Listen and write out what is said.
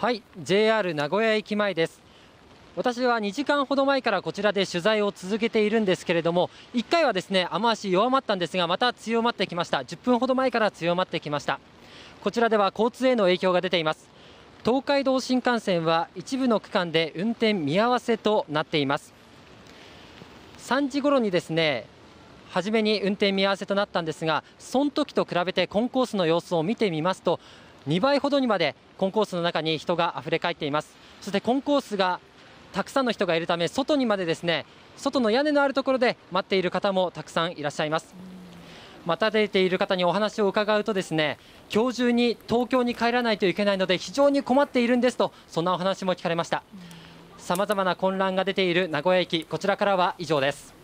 はい JR 名古屋駅前です私は2時間ほど前からこちらで取材を続けているんですけれども1回はですね雨足弱まったんですがまた強まってきました10分ほど前から強まってきましたこちらでは交通への影響が出ています東海道新幹線は一部の区間で運転見合わせとなっています3時頃にですね初めに運転見合わせとなったんですがその時と比べてコンコースの様子を見てみますと2倍ほどにまでコンコースの中に人があふれかえっていますそしてコンコースがたくさんの人がいるため外にまでですね外の屋根のあるところで待っている方もたくさんいらっしゃいます待たれている方にお話を伺うとですね今日中に東京に帰らないといけないので非常に困っているんですとそんなお話も聞かれました様々な混乱が出ている名古屋駅こちらからは以上です